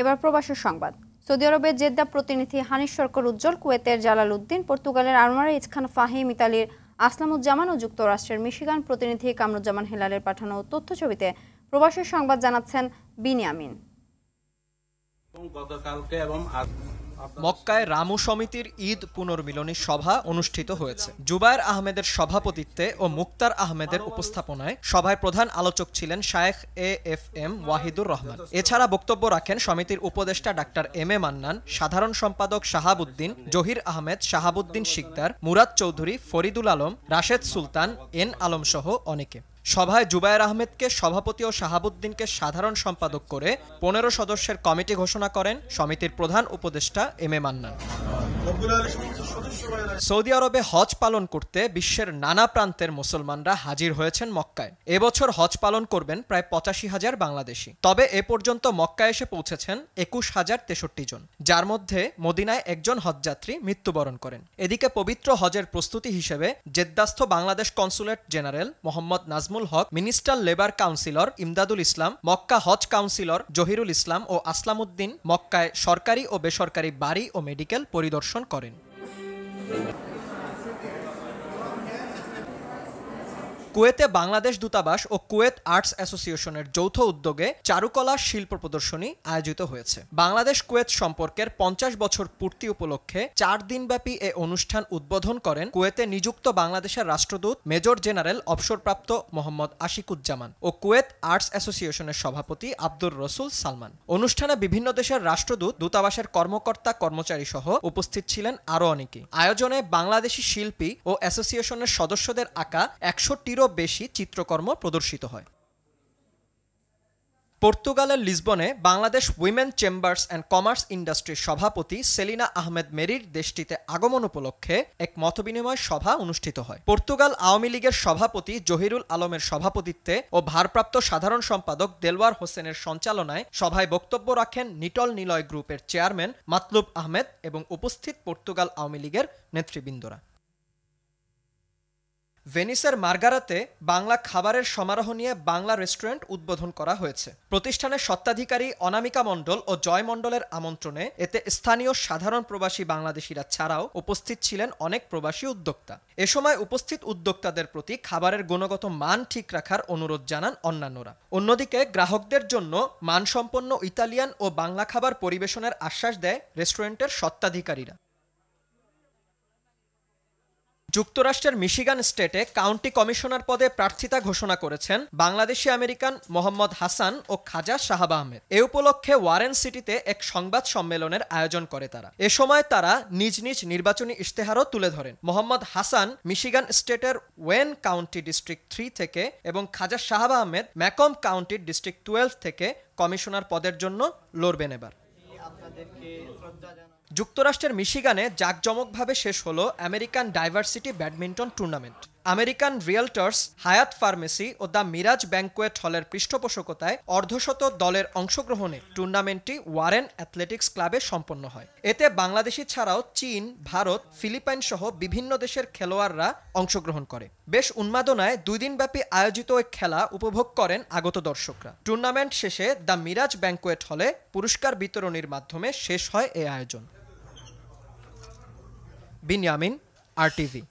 এবার প্রবাসের সংবাদ সৌদি আরবের জেদ্দা প্রতিনিধি হানি সরকার উজ্জ্বল কুয়েতের জালাল উদ্দিন পর্তুগালের আনোয়ারা ইসখান ফাহিম ইতালির আসলামুজ্জামান ও যুক্তরাষ্ট্রের মিশিগান প্রতিনিধি কামরুজ্জামান হেলালের পাঠানো তথ্যছবিতে প্রবাসের সংবাদ জানাচ্ছেন বিনিয়ামিন গতকালকে এবং মক্কায় রামু সমিতির ঈদ পুনর্মিলনী সভা অনুষ্ঠিত হয়েছে জুবায়ের আহমেদের সভাপতিত্বে ও মুক্তার আহমেদের উপস্থাপনায় সভায় প্রধান আলোচক ছিলেন Shaikh A F M Wahidur Rahman এছাড়া বক্তব্য রাখেন সমিতির উপদেষ্টা ডাক্তার এম এ মান্নান সাধারণ সম্পাদক শাহাবুদ্দিন জহির আহমেদ শাহাবুদ্দিন শিকদার মুরাদ চৌধুরী ফরিদুল আলম রাশেদ সুলতান এন আলম সহ অনেকে সভায় জুবায়ের আহমেদকে সভাপতি ও শাহাবুদ্দিনকে সাধারণ সম্পাদক করে পনেরো সদস্যের কমিটি ঘোষণা করেন সমিতির প্রধান উপদেষ্টা এম এ মান্নান সৌদি আরবে হজ পালন করতে বিশ্বের নানা প্রান্তের মুসলমানরা হাজির হয়েছেন মক্কায় এবছর হজ পালন করবেন প্রায় পঁচাশি হাজার বাংলাদেশি তবে এ পর্যন্ত মক্কায় এসে পৌঁছেছেন একুশ হাজার তেষট্টি জন যার মধ্যে মদিনায় একজন হজযাত্রী মৃত্যুবরণ করেন এদিকে পবিত্র হজের প্রস্তুতি হিসেবে জেদ্দাস্থ Bangladesh consulate general Mohammad Nazmul Haque minister labour councillor Imdadul Islam Makkah হজ কাউন্সিলর জহিরুল ইসলাম ও আসলামউদ্দিন মক্কায় সরকারি ও বেসরকারি বাড়ি ও মেডিকেল পরিদর্শন করেন Thank you. কুয়েতে বাংলাদেশ দূতাবাস ও কুয়েত আর্টস অ্যাসোসিয়েশনের যৌথ উদ্যোগে চারুকলা শিল্প প্রদর্শনী আয়োজিত হয়েছে বাংলাদেশ কুয়েত সম্পর্কের পঞ্চাশ বছর পূর্তি উপলক্ষে চার দিনব্যাপী এ অনুষ্ঠান উদ্বোধন করেন কুয়েতে নিযুক্ত বাংলাদেশের রাষ্ট্রদূত মেজর জেনারেল অবসরপ্রাপ্ত মোহাম্মদ আশিকুজ্জামান ও কুয়েত আর্টস অ্যাসোসিয়েশনের সভাপতি আব্দুর রসুল সালমান অনুষ্ঠানে বিভিন্ন দেশের রাষ্ট্রদূত দূতাবাসের কর্মকর্তা কর্মচারী সহ উপস্থিত ছিলেন আরও অনেকে আয়োজনে বাংলাদেশি শিল্পী ও অ্যাসোসিয়েশনের সদস্যদের আঁকা একশোটিরও শতাধিকেরও বেশি চিত্রকর্ম প্রদর্শিত হয় পর্তুগালের লিসবনে Bangladesh women chambers and commerce ইন্ডাস্ট্রির সভাপতি সেলিনা আহমেদ মেরির দেশটিতে আগমন উপলক্ষে এক মতবিনিময় সভা অনুষ্ঠিত হয় পর্তুগাল আওয়ামী লীগের সভাপতি জহিরুল আলমের সভাপতিত্বে ও ভারপ্রাপ্ত সাধারণ সম্পাদক দেলওয়ার হোসেনের সঞ্চালনায় সভায় বক্তব্য রাখেন নিটল নিলয় গ্রুপের চেয়ারম্যান মাতলুব আহমেদ এবং উপস্থিত পর্তুগাল আওয়ামী লীগের নেতৃবৃন্দরা ভেনিসের মার্গারাতে বাংলা খাবারের সমারোহ নিয়ে বাংলা রেস্টুরেন্ট উদ্বোধন করা হয়েছে প্রতিষ্ঠানের সত্ত্বাধিকারী অনামিকা মণ্ডল ও জয় মণ্ডলের আমন্ত্রণে এতে স্থানীয় সাধারণ প্রবাসী বাংলাদেশিরা ছাড়াও উপস্থিত ছিলেন অনেক প্রবাসী উদ্যোক্তা এ সময় উপস্থিত উদ্যোক্তাদের প্রতি খাবারের গুণগত মান ঠিক রাখার অনুরোধ জানান অন্যান্যরা অন্যদিকে গ্রাহকদের জন্য মানসম্পন্ন ইতালিয়ান ও বাংলা খাবার পরিবেশনের আশ্বাস দেয় রেস্টুরেন্টের সত্ত্বাধিকারীরা যুক্তরাষ্ট্রের মিশিগান স্টেটে কাউন্টি কমিশনার পদে প্রার্থিতা ঘোষণা করেছেন বাংলাদেশি আমেরিকান মোহাম্মদ হাসান ও খাজা শাহাব আহমেদ এ উপলক্ষে ওয়ারেন সিটিতে এক সংবাদ সম্মেলনের আয়োজন করে তারা এ সময় তারা নিজ নিজ নির্বাচনী ইশতেহারও তুলে ধরেন মোহাম্মদ হাসান মিশিগান স্টেটের ওয়েন কাউন্টি ডিস্ট্রিক্ট থ্রি থেকে এবং Khaja Shahab Ahmed Macomb county district twelve থেকে কমিশনার পদের জন্য লড়বেন এবার আপনাদেরকে শ্রদ্ধা যুক্তরাষ্ট্রের মিশিগানে জাঁকজমকভাবে শেষ হলো American diversity badminton tournament American realtors Hayat pharmacy ও দ্য মিরাজ ব্যাংকুয়েট হলের পৃষ্ঠপোষকতায় অর্ধশত দলের অংশগ্রহণে টুর্নামেন্টটি ওয়ারেন অ্যাথলেটিক্স ক্লাবে সম্পন্ন হয় এতে বাংলাদেশি ছাড়াও চীন ভারত ফিলিপাইন সহ বিভিন্ন দেশের খেলোয়াড়রা অংশগ্রহণ করে বেশ উন্মাদনায় দুই দিনব্যাপী আয়োজিত এক খেলা উপভোগ করেন আগত দর্শকরা টুর্নামেন্ট শেষে দ্য মিরাজ ব্যাংকুয়েট হলে পুরস্কার বিতরণীর মাধ্যমে শেষ হয় এ আয়োজন बिन यामिन आर टी